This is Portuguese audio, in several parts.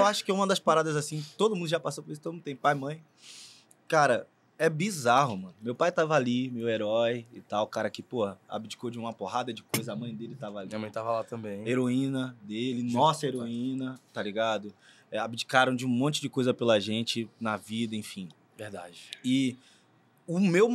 eu acho que é uma das paradas assim, todo mundo já passou por isso, todo mundo tem pai, mãe. Cara, é bizarro, mano. Meu pai tava ali, meu herói e tal, cara que, pô, abdicou de uma porrada de coisa, a mãe dele tava ali. Minha mãe tava lá também. Hein? Heroína dele, nossa heroína, tá ligado? É, abdicaram de um monte de coisa pela gente na vida, enfim. Verdade. E o meu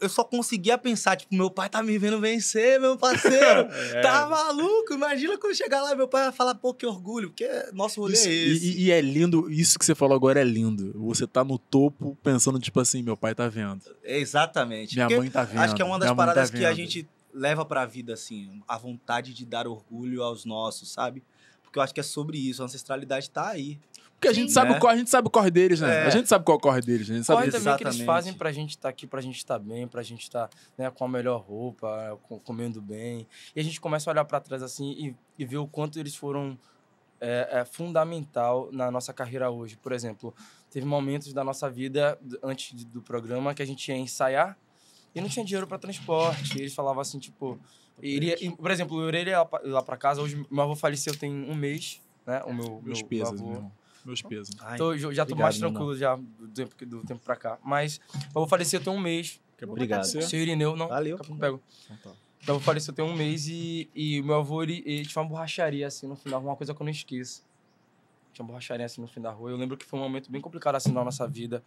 eu só conseguia pensar, tipo, meu pai tá me vendo vencer, meu parceiro. é. Tá maluco? Imagina quando chegar lá, meu pai vai falar, pô, que orgulho, porque nosso rolê isso, é esse. E, e, é lindo, isso que você falou agora é lindo. Você tá no topo pensando, tipo assim, meu pai tá vendo. Exatamente. Minha porque mãe tá vendo. Acho que é uma das tá paradas tá que a gente leva pra vida, assim, a vontade de dar orgulho aos nossos, sabe? Porque eu acho que é sobre isso, a ancestralidade tá aí. Porque a gente, Sim, sabe né? o, a gente sabe o corre deles, né? É. A gente sabe qual é o corre deles. A gente sabe corre também que eles fazem pra gente estar tá aqui, pra gente estar tá bem, pra gente estar tá, né, com a melhor roupa, comendo bem. E a gente começa a olhar para trás assim e, e ver o quanto eles foram é, é, fundamental na nossa carreira hoje. Por exemplo, teve momentos da nossa vida antes do programa que a gente ia ensaiar e não tinha dinheiro para transporte. E eles falavam assim, tipo, iria, por exemplo, eu iria lá para casa, hoje meu avô faleceu tem um mês, né? O meu, meus meu, pesos, meu avô. Mesmo meus então, pesos. Ai, Tô já estou tô mais tranquilo já do tempo, do tempo pra cá. Mas eu vou falecer até um mês. Obrigado. obrigado. Seu Irineu, não. Valeu. Daqui pego. Então, tá. Então, eu vou isso, até um mês e, e meu avô, ele, ele, tinha uma borracharia assim no final, uma coisa que eu não esqueço. Tinha uma borracharia assim no fim da rua. Eu lembro que foi um momento bem complicado assim na nossa vida,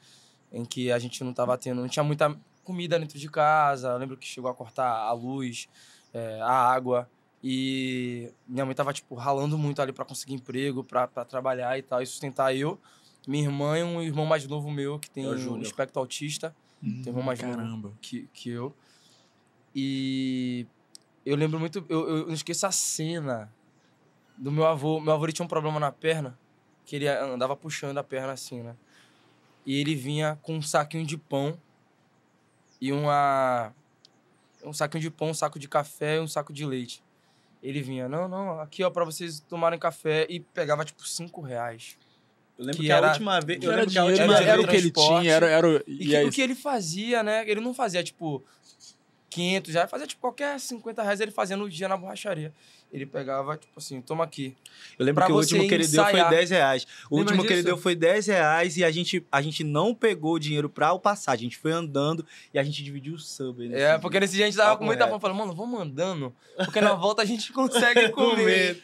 em que a gente não tava tendo, não tinha muita comida dentro de casa. Eu lembro que chegou a cortar a luz, é, a água. E minha mãe tava, tipo, ralando muito ali para conseguir emprego, para trabalhar e tal, e sustentar eu. Minha irmã e um irmão mais novo meu, que tem é um espectro autista. Hum, tem um irmão hum, mais caramba. novo que, que eu. E eu lembro muito, eu, eu não esqueço a cena do meu avô. Meu avô tinha um problema na perna, que ele andava puxando a perna assim, né? E ele vinha com um saquinho de pão e uma. Um saquinho de pão, um saco de café e um saco de leite. Ele vinha, não, não, aqui ó, pra vocês tomarem café e pegava tipo 5 reais. Eu lembro que, que era, a última vez. Eu lembro que a última era, vez. Era o que ele tinha, era. era e, e que, é o que ele fazia, né? Ele não fazia, tipo, 500 reais, fazia tipo qualquer 50 reais ele fazia no dia na borracharia. Ele pegava, tipo assim, toma aqui. Eu lembro pra que o último que ele ensaiar. deu foi 10 reais. O último disso? que ele deu foi 10 reais e a gente, a gente não pegou o dinheiro pra o passar. A gente foi andando e a gente dividiu o sub. É, dia. porque nesse dia a gente tava tá com muita fome. Falando, mano, vamos andando, porque na volta a gente consegue comer.